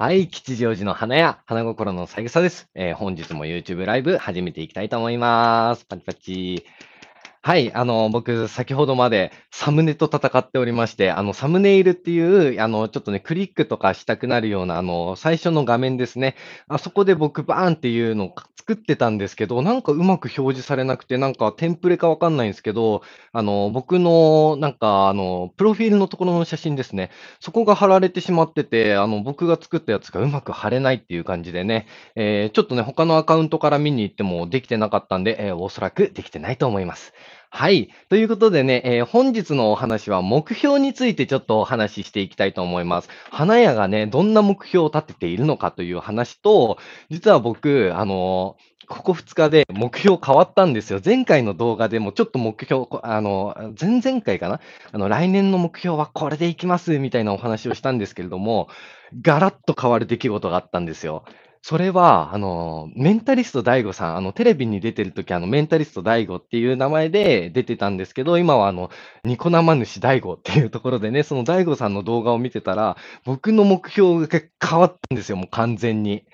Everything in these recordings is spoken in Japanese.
はい、吉祥寺の花屋、花心のさぐさです。えー、本日も YouTube ライブ始めていきたいと思います。パチパチ。はい、あの、僕、先ほどまでサムネと戦っておりまして、あの、サムネイルっていう、あの、ちょっとね、クリックとかしたくなるような、あの、最初の画面ですね。あそこで僕、バーンっていうのを作ってたんですけど、なんかうまく表示されなくて、なんかテンプレかわかんないんですけど、あの、僕の、なんか、あの、プロフィールのところの写真ですね。そこが貼られてしまってて、あの、僕が作ったやつがうまく貼れないっていう感じでね、えー、ちょっとね、他のアカウントから見に行ってもできてなかったんで、えー、おそらくできてないと思います。はい。ということでね、えー、本日のお話は目標についてちょっとお話ししていきたいと思います。花屋がね、どんな目標を立てているのかという話と、実は僕、あのーここ2日で目標変わったんですよ。前回の動画でもちょっと目標、あの、前々回かなあの、来年の目標はこれでいきますみたいなお話をしたんですけれども、ガラッと変わる出来事があったんですよ。それは、あの、メンタリスト DaiGo さん、あの、テレビに出てる時、あの、メンタリスト DaiGo っていう名前で出てたんですけど、今はあの、ニコ生主 DaiGo っていうところでね、その DaiGo さんの動画を見てたら、僕の目標が変わったんですよ、もう完全に。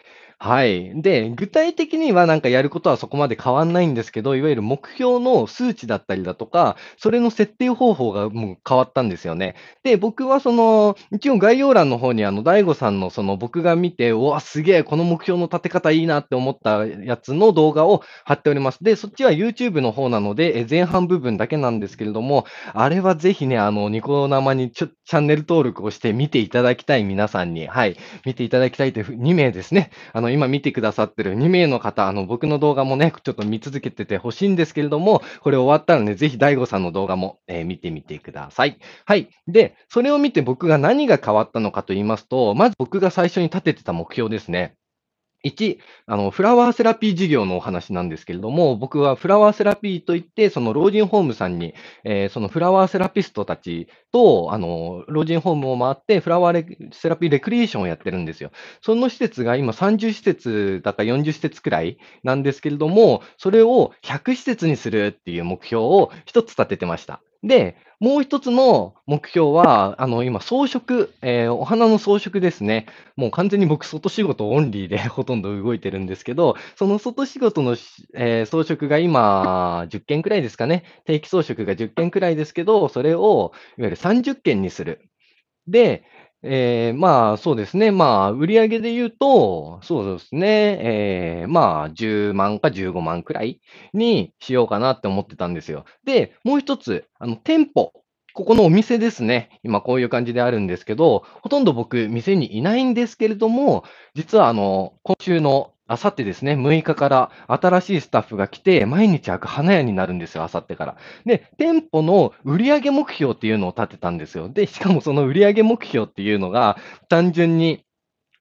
はい。で、具体的にはなんかやることはそこまで変わんないんですけど、いわゆる目標の数値だったりだとか、それの設定方法がもう変わったんですよね。で、僕はその、一応概要欄の方にあの、大悟さんのその僕が見て、うわ、すげえ、この目標の立て方いいなって思ったやつの動画を貼っております。で、そっちは YouTube の方なので、え前半部分だけなんですけれども、あれはぜひね、あの、ニコ生にちょチャンネル登録をして見ていただきたい皆さんに、はい、見ていただきたいという2名ですね。あの、今見てくださってる2名の方、あの、僕の動画もね、ちょっと見続けててほしいんですけれども、これ終わったらね、ぜひ DAIGO さんの動画も、えー、見てみてください。はい。で、それを見て僕が何が変わったのかと言いますと、まず僕が最初に立ててた目標ですね。1、あの、フラワーセラピー事業のお話なんですけれども、僕はフラワーセラピーといって、その老人ホームさんに、えー、そのフラワーセラピストたちと、あの、老人ホームを回って、フラワーセラピーレクリエーションをやってるんですよ。その施設が今30施設だか40施設くらいなんですけれども、それを100施設にするっていう目標を一つ立ててました。で、もう一つの目標は、あの、今、装飾、えー、お花の装飾ですね。もう完全に僕、外仕事オンリーで ほとんど動いてるんですけど、その外仕事の、えー、装飾が今、10件くらいですかね。定期装飾が10件くらいですけど、それを、いわゆる30件にする。で、えー、まあ、そうですね。まあ、売上で言うと、そうですね。えー、まあ、10万か15万くらいにしようかなって思ってたんですよ。で、もう一つ、あの、店舗。ここのお店ですね。今こういう感じであるんですけど、ほとんど僕、店にいないんですけれども、実はあの、今週のあさってですね、6日から新しいスタッフが来て、毎日開く花屋になるんですよ、あさってから。で、店舗の売上目標っていうのを立てたんですよ。で、しかもその売上目標っていうのが、単純に、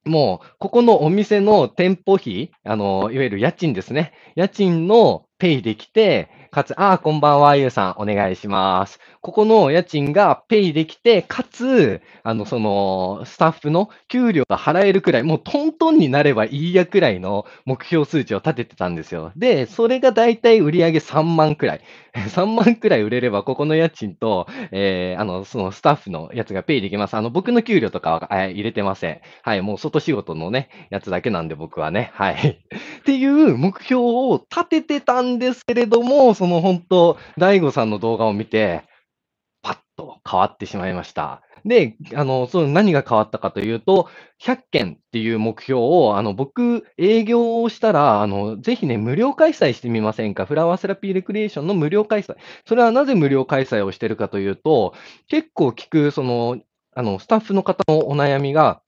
もう、ここのお店の店舗費、あの、いわゆる家賃ですね。家賃のペイできて、かつ、ああ、こんばんは、ゆうさん、お願いします。ここの家賃がペイできて、かつ、あの、その、スタッフの給料が払えるくらい、もうトントンになればいいやくらいの目標数値を立ててたんですよ。で、それがだいたい売り上げ3万くらい。3 万くらい売れれば、ここの家賃と、えー、あの、そのスタッフのやつがペイできます。あの、僕の給料とかは、えー、入れてません。はい、もう外仕事のね、やつだけなんで僕はね、はい。っていう目標を立ててたんですけれども、その本当、大悟さんの動画を見て、パッと変わってしまいました。で、あの、その何が変わったかというと、100件っていう目標を、あの、僕、営業をしたら、あの、ぜひね、無料開催してみませんかフラワーセラピーレクリエーションの無料開催。それはなぜ無料開催をしてるかというと、結構聞く、その、あの、スタッフの方のお悩みが、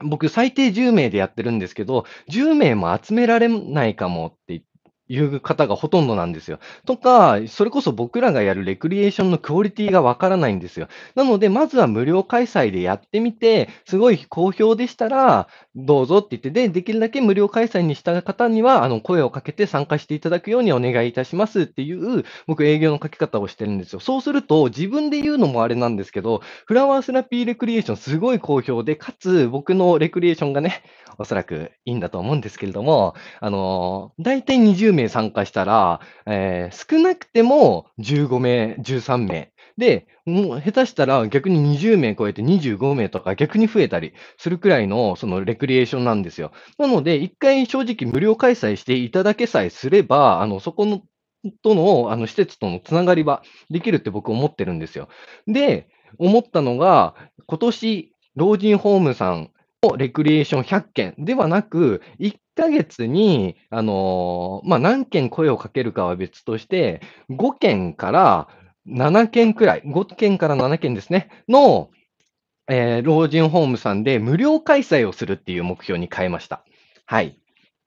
僕、最低10名でやってるんですけど、10名も集められないかもって言っいう方がほとんどなんですよ。とか、それこそ僕らがやるレクリエーションのクオリティがわからないんですよ。なので、まずは無料開催でやってみて、すごい好評でしたら、どうぞって言って、で、できるだけ無料開催にした方には、あの、声をかけて参加していただくようにお願いいたしますっていう、僕営業の書き方をしてるんですよ。そうすると、自分で言うのもあれなんですけど、フラワーセラピーレクリエーションすごい好評で、かつ僕のレクリエーションがね、おそらくいいんだと思うんですけれども、あの、大体20名名参加したら、えー、少なくても15名、13名。で、もう下手したら逆に20名超えて25名とか逆に増えたりするくらいのそのレクリエーションなんですよ。なので、一回正直無料開催していただけさえすれば、あの、そこの、との、あの、施設とのつながりはできるって僕思ってるんですよ。で、思ったのが、今年、老人ホームさん、レクリエーション100件ではなく、1ヶ月に、あのー、まあ、何件声をかけるかは別として、5件から7件くらい、5件から7件ですね、の、えー、老人ホームさんで無料開催をするっていう目標に変えました。はい。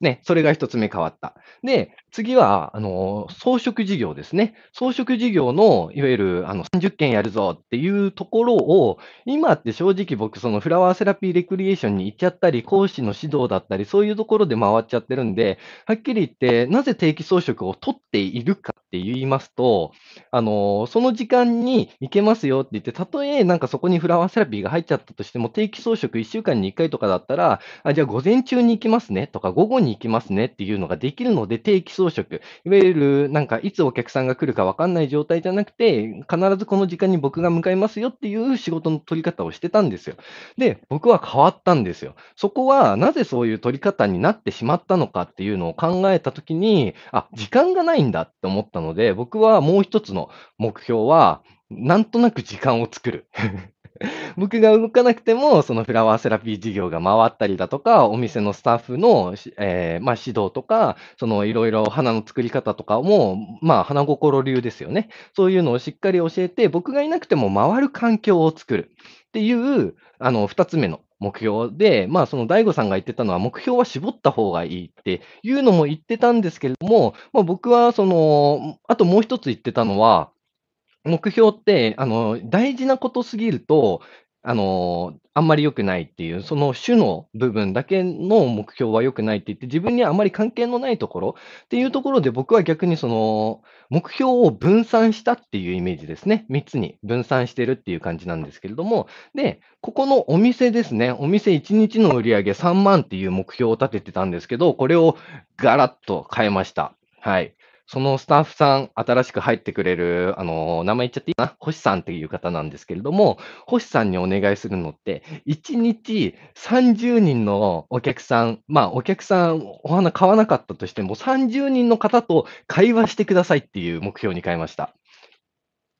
ね、それが一つ目変わった。で、次は、あの、装飾事業ですね。装飾事業の、いわゆる、あの、30件やるぞっていうところを、今って正直僕、そのフラワーセラピーレクリエーションに行っちゃったり、講師の指導だったり、そういうところで回っちゃってるんで、はっきり言って、なぜ定期装飾を取っているかって言いますと、あの、その時間に行けますよって言って、たとえなんかそこにフラワーセラピーが入っちゃったとしても、定期装飾1週間に1回とかだったら、あ、じゃあ午前中に行きますねとか、午後に行きますねっていうのができるので、定期装飾装食、いわゆるなんかいつお客さんが来るか分かんない状態じゃなくて、必ずこの時間に僕が向かいますよっていう仕事の取り方をしてたんですよ。で、僕は変わったんですよ。そこはなぜそういう取り方になってしまったのかっていうのを考えたときに、あ、時間がないんだって思ったので、僕はもう一つの目標は、なんとなく時間を作る 僕が動かなくても、そのフラワーセラピー事業が回ったりだとか、お店のスタッフの、えー、まあ、指導とか、そのいろいろ花の作り方とかも、まあ、花心流ですよね。そういうのをしっかり教えて、僕がいなくても回る環境を作るっていう、あの、二つ目の目標で、まあ、その DAIGO さんが言ってたのは、目標は絞った方がいいっていうのも言ってたんですけれども、まあ、僕はその、あともう一つ言ってたのは、目標って、あの、大事なことすぎると、あの、あんまり良くないっていう、その種の部分だけの目標は良くないって言って、自分にはあまり関係のないところっていうところで、僕は逆にその、目標を分散したっていうイメージですね。3つに分散してるっていう感じなんですけれども、で、ここのお店ですね。お店1日の売り上げ3万っていう目標を立ててたんですけど、これをガラッと変えました。はい。そのスタッフさん、新しく入ってくれる、あの、名前言っちゃっていいかな星さんっていう方なんですけれども、星さんにお願いするのって、1日30人のお客さん、まあ、お客さん、お花買わなかったとしても、30人の方と会話してくださいっていう目標に変えました。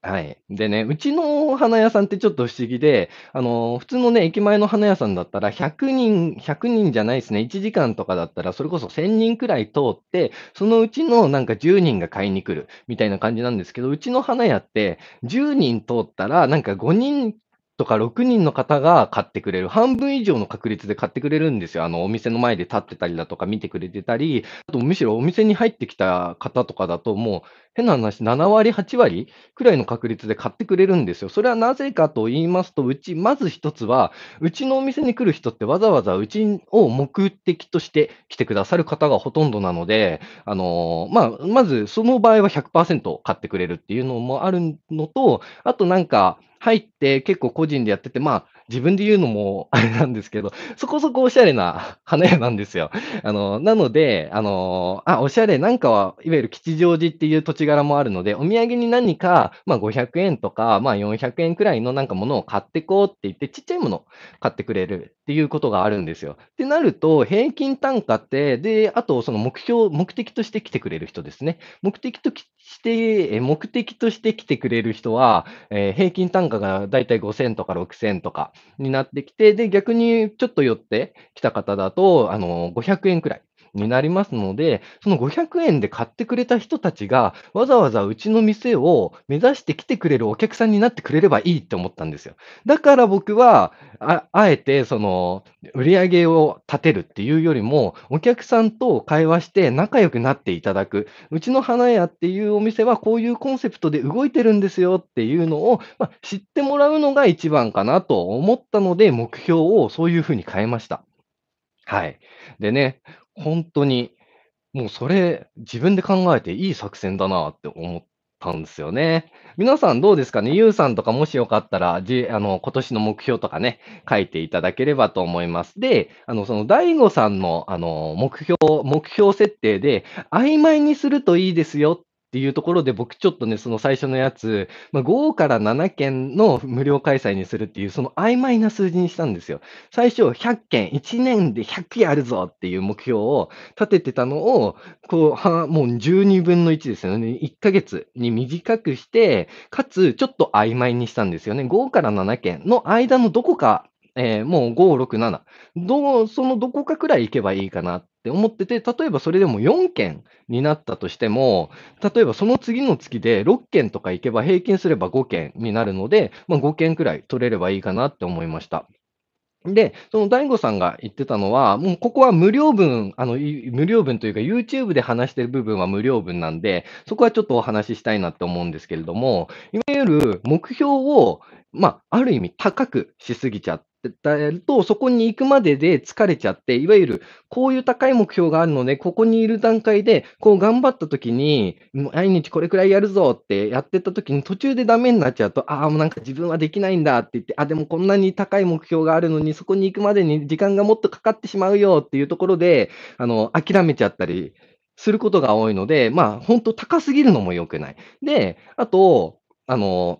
はい。でね、うちの花屋さんってちょっと不思議で、あの、普通のね、駅前の花屋さんだったら、100人、100人じゃないですね、1時間とかだったら、それこそ1000人くらい通って、そのうちのなんか10人が買いに来るみたいな感じなんですけど、うちの花屋って、10人通ったら、なんか5人とか6人の方が買ってくれる、半分以上の確率で買ってくれるんですよ。あの、お店の前で立ってたりだとか見てくれてたり、あとむしろお店に入ってきた方とかだともう変な話、7割、8割くらいの確率で買ってくれるんですよ。それはなぜかと言いますと、うち、まず一つは、うちのお店に来る人ってわざわざうちを目的として来てくださる方がほとんどなので、あのー、まあ、まずその場合は100%買ってくれるっていうのもあるのと、あとなんか、入って結構個人でやってて、まあ、自分で言うのも あれなんですけど、そこそこおしゃれな 花屋なんですよ。あの、なので、あの、あ、おしゃれ、なんかは、いわゆる吉祥寺っていう土地柄もあるので、お土産に何か、まあ500円とか、まあ400円くらいのなんかものを買ってこうって言って、ちっちゃいもの買ってくれるっていうことがあるんですよ。ってなると、平均単価って、で、あとその目標、目的として来てくれる人ですね。目的として、目的として来てくれる人は、えー、平均単価がだいたい5000とか6000とか、になってきて、で、逆にちょっと寄ってきた方だと、あの、500円くらいになりますので、その500円で買ってくれた人たちが、わざわざうちの店を目指して来てくれるお客さんになってくれればいいって思ったんですよ。だから僕は、ああえて、その、売り上げを立てるっていうよりも、お客さんと会話して仲良くなっていただく。うちの花屋っていうお店はこういうコンセプトで動いてるんですよっていうのを、まあ、知ってもらうのが一番かなと思ったので、目標をそういうふうに変えました。はい。でね、本当に、もうそれ、自分で考えていい作戦だなって思ったんですよね。皆さんどうですかね？ゆうさんとかもしよかったら、じあの、今年の目標とかね、書いていただければと思います。で、あの、その、DaiGo さんの、あの、目標目標設定で、曖昧にするといいですよっていうところで、僕ちょっとね、その最初のやつ、まあ、5から7件の無料開催にするっていう、その曖昧な数字にしたんですよ。最初100件、1年で100やるぞっていう目標を立ててたのを、こう、はもう12分の1ですよね。1ヶ月に短くして、かつちょっと曖昧にしたんですよね。5から7件の間のどこかえー、もう5、6、7ど。そのどこかくらい行けばいいかなっって思ってて、例えばそれでも4件になったとしても、例えばその次の月で6件とか行けば平均すれば5件になるので、まあ、5件くらい取れればいいかなって思いました。で、その大悟さんが言ってたのは、もうここは無料分、あの、無料分というか YouTube で話してる部分は無料分なんで、そこはちょっとお話ししたいなって思うんですけれども、いわゆる目標を、まあ、ある意味高くしすぎちゃっると、そこに行くまでで疲れちゃって、いわゆるこういう高い目標があるので、ここにいる段階で、こう頑張った時に、毎日これくらいやるぞってやってた時に、途中でダメになっちゃうと、ああ、もうなんか自分はできないんだって言って、あ、でもこんなに高い目標があるのに、そこに行くまでに時間がもっとかかってしまうよっていうところで、あの、諦めちゃったりすることが多いので、まあ、本当高すぎるのも良くない。で、あと、あの、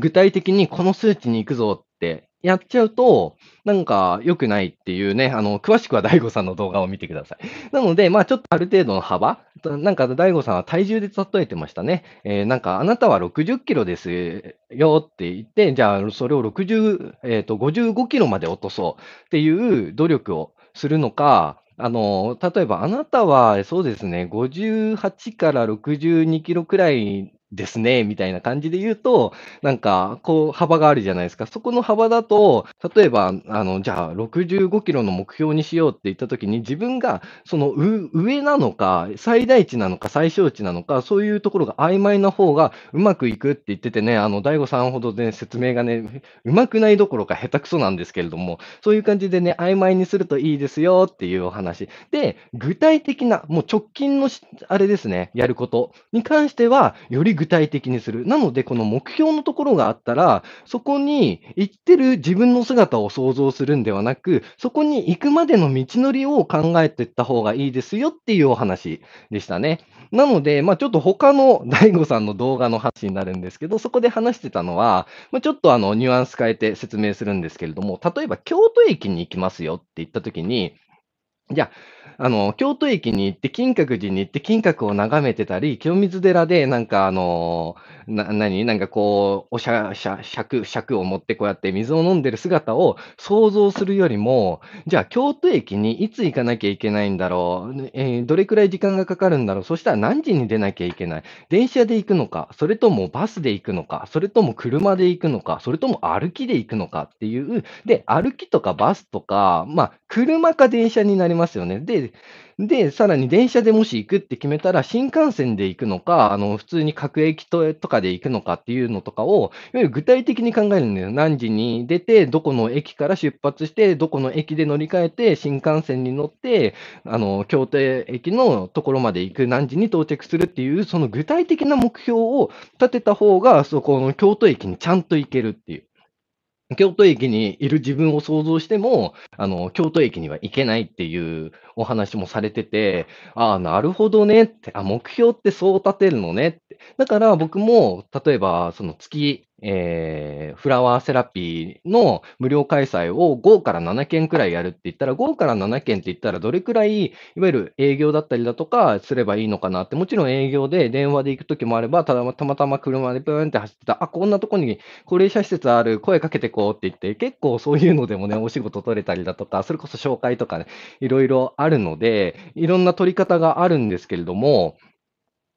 具体的にこの数値に行くぞってやっちゃうと、なんか良くないっていうね、あの、詳しくは DAIGO さんの動画を見てください。なので、まあちょっとある程度の幅、なんか DAIGO さんは体重で例えてましたね。えー、なんかあなたは60キロですよって言って、じゃあそれを60、えっ、ー、と、55キロまで落とそうっていう努力をするのか、あの、例えばあなたはそうですね、58から62キロくらいですね、みたいな感じで言うと、なんか、こう、幅があるじゃないですか。そこの幅だと、例えば、あの、じゃあ、65キロの目標にしようって言ったときに、自分が、その、上なのか、最大値なのか、最小値なのか、そういうところが曖昧な方が、うまくいくって言っててね、あの、大悟さんほどね、説明がね、うまくないどころか下手くそなんですけれども、そういう感じでね、曖昧にするといいですよっていうお話。で、具体的な、もう直近の、あれですね、やることに関しては、より具体的にする。なので、この目標のところがあったら、そこに行ってる自分の姿を想像するんではなく、そこに行くまでの道のりを考えていった方がいいですよっていうお話でしたね。なので、まあ、ちょっと他の DAIGO さんの動画の話になるんですけど、そこで話してたのは、まあ、ちょっとあのニュアンス変えて説明するんですけれども、例えば京都駅に行きますよって言ったときに、じゃあ、あの、京都駅に行って、金閣寺に行って、金閣を眺めてたり、清水寺で、なんか、あのーな、何なんかこう、おしゃ、しゃ、尺、尺を持ってこうやって水を飲んでる姿を想像するよりも、じゃあ京都駅にいつ行かなきゃいけないんだろう、えー、どれくらい時間がかかるんだろう、そしたら何時に出なきゃいけない、電車で行くのか、それともバスで行くのか、それとも車で行くのか、それとも歩きで行くのかっていう、で、歩きとかバスとか、まあ、車か電車になりますよね。で、で、さらに電車でもし行くって決めたら、新幹線で行くのか、あの、普通に各駅ととかで行くのかっていうのとかを、いわゆる具体的に考えるんだよ。何時に出て、どこの駅から出発して、どこの駅で乗り換えて、新幹線に乗って、あの、京都駅のところまで行く、何時に到着するっていう、その具体的な目標を立てた方が、そこの京都駅にちゃんと行けるっていう。京都駅にいる自分を想像しても、あの、京都駅には行けないっていうお話もされてて、ああ、なるほどねって、あ、目標ってそう立てるのねって。だから僕も、例えば、その月えー、フラワーセラピーの無料開催を5から7件くらいやるって言ったら、5から7件って言ったら、どれくらい、いわゆる営業だったりだとかすればいいのかなって、もちろん営業で電話で行くときもあれば、ただたまたま車でブーンって走ってた、あ、こんなとこに高齢者施設ある、声かけてこうって言って、結構そういうのでもね、お仕事取れたりだとか、それこそ紹介とかね、いろいろあるので、いろんな取り方があるんですけれども、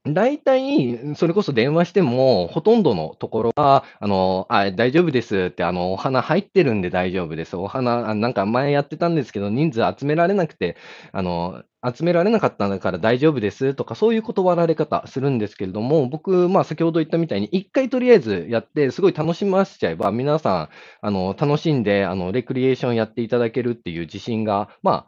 大体、それこそ電話しても、ほとんどのところは、あの、あ、大丈夫ですって、あの、お花入ってるんで大丈夫です。お花、なんか前やってたんですけど、人数集められなくて、あの、集められなかったんだから大丈夫ですとか、そういう断られ方するんですけれども、僕、まあ先ほど言ったみたいに、一回とりあえずやって、すごい楽しませちゃえば、皆さん、あの、楽しんで、あの、レクリエーションやっていただけるっていう自信が、まあ、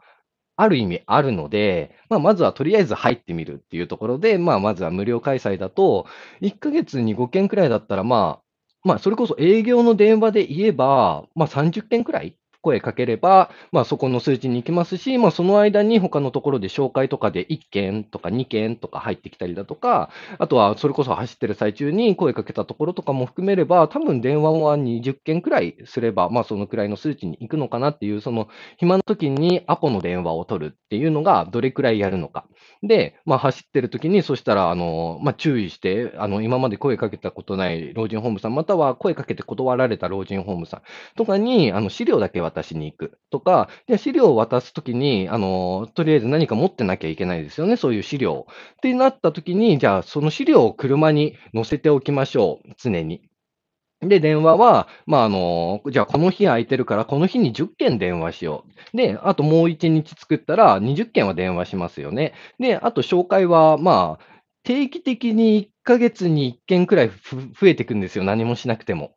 ある意味あるので、まあ、まずはとりあえず入ってみるっていうところで、まあ、まずは無料開催だと、1ヶ月に5件くらいだったら、まあ、まあ、それこそ営業の電話で言えば、まあ、30件くらい声かければ、まあ、そこの数字に行きますし、まあ、その間に他のところで紹介とかで1件とか2件とか入ってきたりだとか、あとはそれこそ走ってる最中に声かけたところとかも含めれば、多分電話は20件くらいすれば、まあ、そのくらいの数値に行くのかなっていう、その暇の時にアポの電話を取るっていうのがどれくらいやるのか。で、まあ、走ってる時に、そしたら、あの、まあ、注意して、あの、今まで声かけたことない老人ホームさん、または声かけて断られた老人ホームさんとかに、あの、資料だけ渡しに行くとか、で資料を渡すときにあの、とりあえず何か持ってなきゃいけないですよね、そういう資料。ってなったときに、じゃあその資料を車に載せておきましょう、常に。で、電話は、まあ、あの、じゃあこの日空いてるから、この日に10件電話しよう。で、あともう1日作ったら20件は電話しますよね。で、あと紹介は、まあ、定期的に1ヶ月に1件くらい増えていくんですよ、何もしなくても。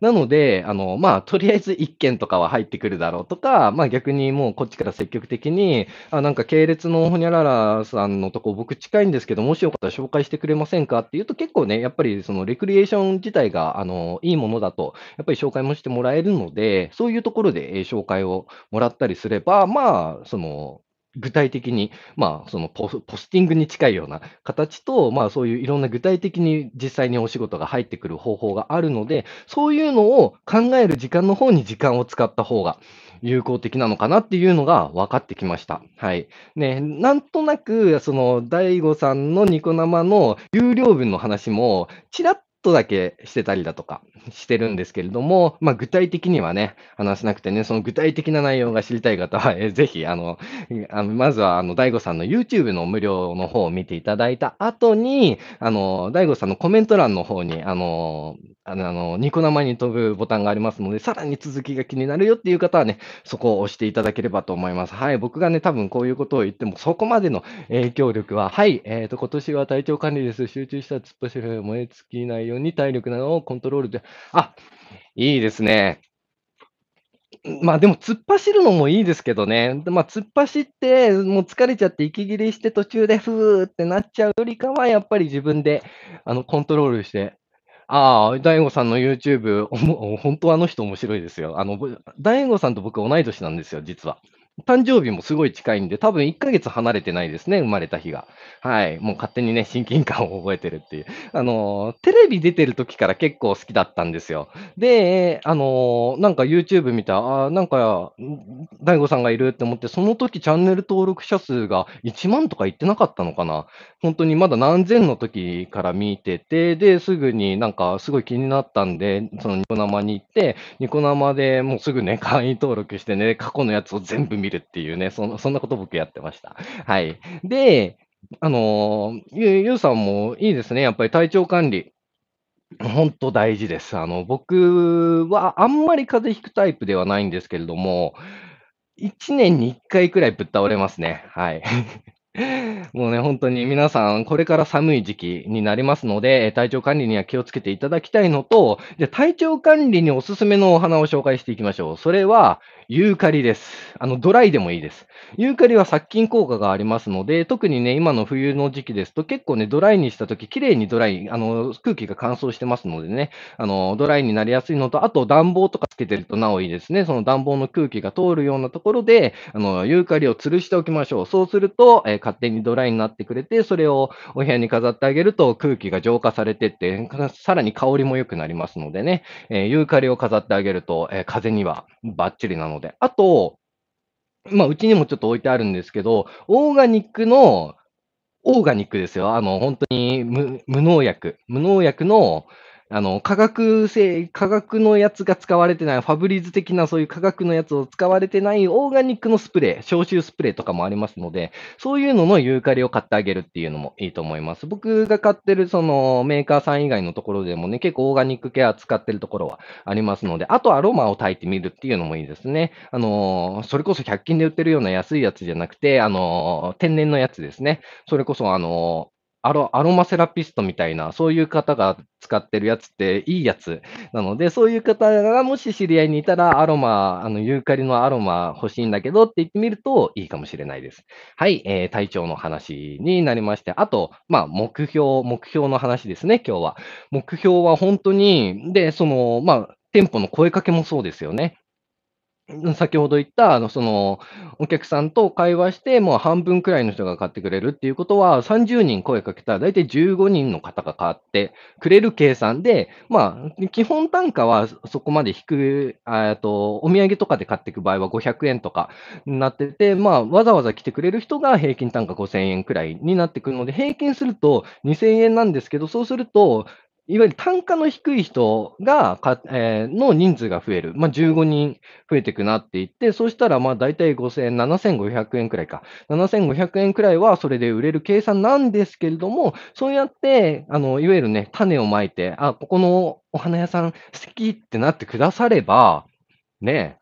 なので、あの、まあ、とりあえず1件とかは入ってくるだろうとか、まあ、逆にもうこっちから積極的に、あ、なんか系列のほにゃららさんのとこ僕近いんですけど、もしよかったら紹介してくれませんかっていうと結構ね、やっぱりそのレクリエーション自体が、あの、いいものだと、やっぱり紹介もしてもらえるので、そういうところで紹介をもらったりすれば、まあ、その、具体的に、まあ、そのポスティングに近いような形と、まあ、そういういろんな具体的に実際にお仕事が入ってくる方法があるので、そういうのを考える時間の方に時間を使った方が有効的なのかなっていうのが分かってきました。はい。ね、なんとなく、その、大悟さんのニコ生の有料分の話も、ちらっとだけしてたりだとかしてるんですけれども、まあ、具体的にはね、話せなくてね、その具体的な内容が知りたい方は、えー、ぜひ、あの、あのまずは、あの、daigo さんの YouTube の無料の方を見ていただいた後に、あの、daigo さんのコメント欄の方に、あの、あの、あのニコ生に飛ぶボタンがありますので、さらに続きが気になるよっていう方はね、そこを押していただければと思います。はい、僕がね、多分こういうことを言っても、そこまでの影響力は、はい、えっ、ー、と、今年は体調管理です。集中した突っ走る燃え尽きないよように体力などをコントロールで、あいいですね。まあでも突っ走るのもいいですけどね、まあ、突っ走って、もう疲れちゃって息切れして途中でふーってなっちゃうよりかは、やっぱり自分であのコントロールして、ああ、大悟さんの YouTube、本当あの人面白いですよ。あの、大悟さんと僕同い年なんですよ、実は。誕生日もすごい近いんで、多分1ヶ月離れてないですね、生まれた日が。はい。もう勝手にね、親近感を覚えてるっていう。あのー、テレビ出てる時から結構好きだったんですよ。で、あのー、なんか YouTube 見たら、あなんか、大悟さんがいるって思って、その時チャンネル登録者数が1万とか言ってなかったのかな。本当にまだ何千の時から見てて、で、すぐになんかすごい気になったんで、そのニコ生に行って、ニコ生でもうすぐね、会員登録してね、過去のやつを全部見見るっていうね、そんそんなこと僕やってました。はい。で、あのー、ゆうさんもいいですね。やっぱり体調管理。本当大事です。あの、僕はあんまり風邪ひくタイプではないんですけれども、1年に1回くらいぶっ倒れますね。はい。もうね、本当に皆さん、これから寒い時期になりますので、体調管理には気をつけていただきたいのと、じゃ体調管理におすすめのお花を紹介していきましょう。それは、ユーカリです。あの、ドライでもいいです。ユーカリは殺菌効果がありますので、特にね、今の冬の時期ですと、結構ね、ドライにした時、綺麗にドライ、あの、空気が乾燥してますのでね、あの、ドライになりやすいのと、あと暖房とかつけてるとなおいいですね。その暖房の空気が通るようなところで、あの、ユーカリを吊るしておきましょう。そうすると、え勝手にドライになってくれて、それをお部屋に飾ってあげると空気が浄化されてって、さらに香りも良くなりますのでね、えー、ユーカリを飾ってあげると、えー、風にはバッチリなので。あと、まあ、うちにもちょっと置いてあるんですけど、オーガニックの、オーガニックですよ。あの、本当に無農薬、無農薬の、あの、科学性、科学のやつが使われてない、ファブリーズ的なそういう科学のやつを使われてないオーガニックのスプレー、消臭スプレーとかもありますので、そういうののユーカリを買ってあげるっていうのもいいと思います。僕が買ってるそのメーカーさん以外のところでもね、結構オーガニックケア使ってるところはありますので、あとアロマを炊いてみるっていうのもいいですね。あの、それこそ100均で売ってるような安いやつじゃなくて、あの、天然のやつですね。それこそあの、アロ、アロマセラピストみたいな、そういう方が使ってるやつっていいやつなので、そういう方がもし知り合いにいたら、アロマ、あの、ユーカリのアロマ欲しいんだけどって言ってみるといいかもしれないです。はい、えー、体調の話になりまして、あと、まあ、目標、目標の話ですね、今日は。目標は本当に、で、その、まあ、店舗の声かけもそうですよね。先ほど言った、あの、その、お客さんと会話して、もう半分くらいの人が買ってくれるっていうことは、30人声かけたら、大体15人の方が買ってくれる計算で、まあ、基本単価はそこまで低く、えっと、お土産とかで買っていく場合は500円とかになってて、まあ、わざわざ来てくれる人が平均単価5000円くらいになってくるので、平均すると2000円なんですけど、そうすると、いわゆる単価の低い人がか、えー、の人数が増える。まあ、15人増えていくなっていって、そうしたら、まあ、大体5000円、7500円くらいか。7500円くらいはそれで売れる計算なんですけれども、そうやって、あの、いわゆるね、種をまいて、あ、ここのお花屋さん好きってなってくだされば、ね、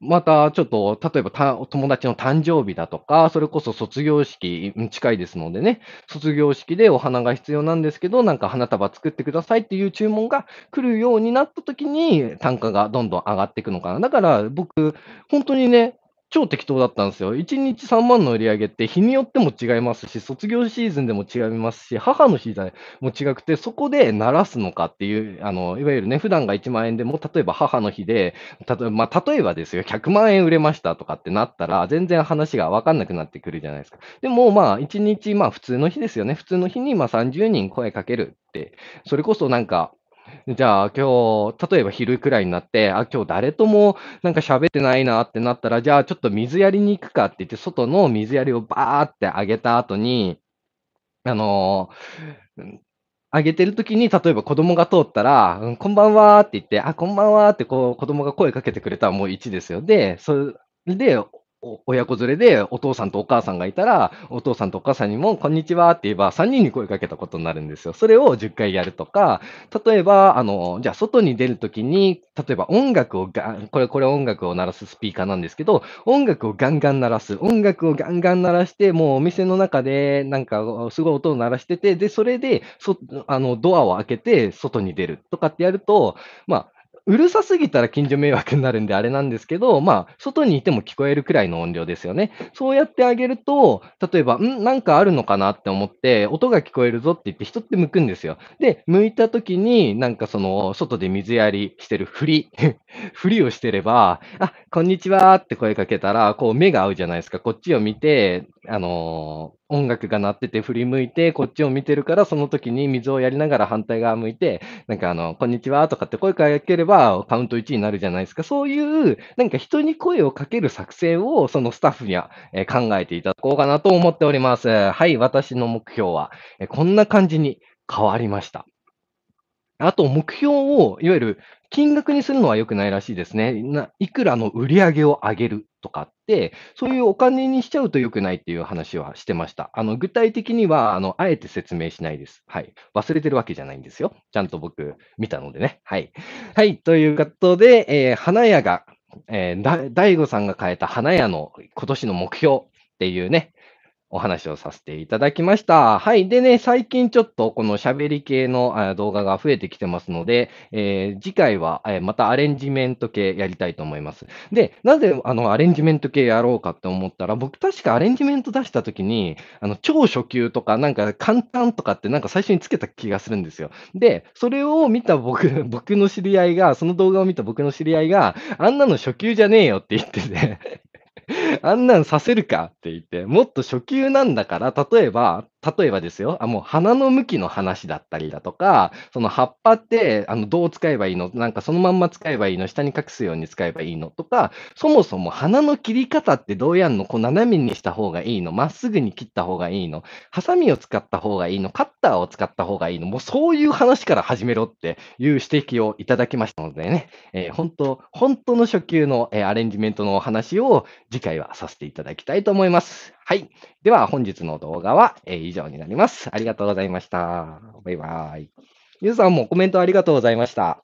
またちょっと、例えばた友達の誕生日だとか、それこそ卒業式近いですのでね、卒業式でお花が必要なんですけど、なんか花束作ってくださいっていう注文が来るようになった時に、単価がどんどん上がっていくのかな。だから僕、本当にね、超適当だったんですよ。1日3万の売り上げって日によっても違いますし、卒業シーズンでも違いますし、母の日でも違くて、そこで鳴らすのかっていう、あの、いわゆるね、普段が1万円でも、例えば母の日で、例えば、まあ、例えばですよ、100万円売れましたとかってなったら、全然話がわかんなくなってくるじゃないですか。でも、まあ、1日、まあ、普通の日ですよね。普通の日に、まあ、30人声かけるって、それこそなんか、じゃあ今日、例えば昼くらいになって、あ、今日誰ともなんか喋ってないなってなったら、じゃあちょっと水やりに行くかって言って、外の水やりをバーってあげた後に、あのー、あげてる時に、例えば子供が通ったら、うん、こんばんはって言って、あ、こんばんはってこう子供が声かけてくれたらもう1ですよ。で、それで、親子連れでお父さんとお母さんがいたら、お父さんとお母さんにも、こんにちはって言えば、3人に声かけたことになるんですよ。それを10回やるとか、例えば、あの、じゃあ外に出るときに、例えば音楽をガン、これ、これ音楽を鳴らすスピーカーなんですけど、音楽をガンガン鳴らす。音楽をガンガン鳴らして、もうお店の中で、なんか、すごい音を鳴らしてて、で、それで、そ、あの、ドアを開けて、外に出るとかってやると、まあ、うるさすぎたら近所迷惑になるんであれなんですけど、まあ、外にいても聞こえるくらいの音量ですよね。そうやってあげると、例えば、んなんかあるのかなって思って、音が聞こえるぞって言って人って向くんですよ。で、向いた時に、なんかその、外で水やりしてるふり、ふりをしてれば、あ、こんにちはって声かけたら、こう目が合うじゃないですか。こっちを見て、あのー、音楽が鳴ってて振り向いて、こっちを見てるから、その時に水をやりながら反対側向いて、なんかあの、こんにちはとかって声かければカウント1になるじゃないですか。そういう、なんか人に声をかける作戦を、そのスタッフには、え考えていただこうかなと思っております。はい、私の目標は、えこんな感じに変わりました。あと、目標を、いわゆる金額にするのは良くないらしいですね。ないくらの売り上げを上げるとかって、そういうお金にしちゃうと良くないっていう話はしてました。あの具体的にはあの、あえて説明しないです。はい。忘れてるわけじゃないんですよ。ちゃんと僕、見たのでね。はい。はい。ということで、えー、花屋が、えー、大悟さんが変えた花屋の今年の目標っていうね、お話をさせていただきました。はい。でね、最近ちょっとこの喋り系の動画が増えてきてますので、えー、次回はまたアレンジメント系やりたいと思います。で、なぜあのアレンジメント系やろうかって思ったら、僕確かアレンジメント出した時に、あの超初級とかなんか簡単とかってなんか最初につけた気がするんですよ。で、それを見た僕、僕の知り合いが、その動画を見た僕の知り合いが、あんなの初級じゃねえよって言ってて、あんなんさせるかって言って、もっと初級なんだから、例えば、例えばですよ、あもう花の向きの話だったりだとか、その葉っぱってあのどう使えばいいの、なんかそのまんま使えばいいの、下に隠すように使えばいいのとか、そもそも花の切り方ってどうやんの、こう斜めにした方がいいの、まっすぐに切った方がいいの、ハサミを使った方がいいの、カッターを使った方がいいの、もうそういう話から始めろっていう指摘をいただきましたのでね、えー、本当、本当の初級の、えー、アレンジメントのお話を次回会話させていただきたいと思います。はい。では本日の動画は、え以上になります。ありがとうございました。バイバイ。ゆうさんもコメントありがとうございました。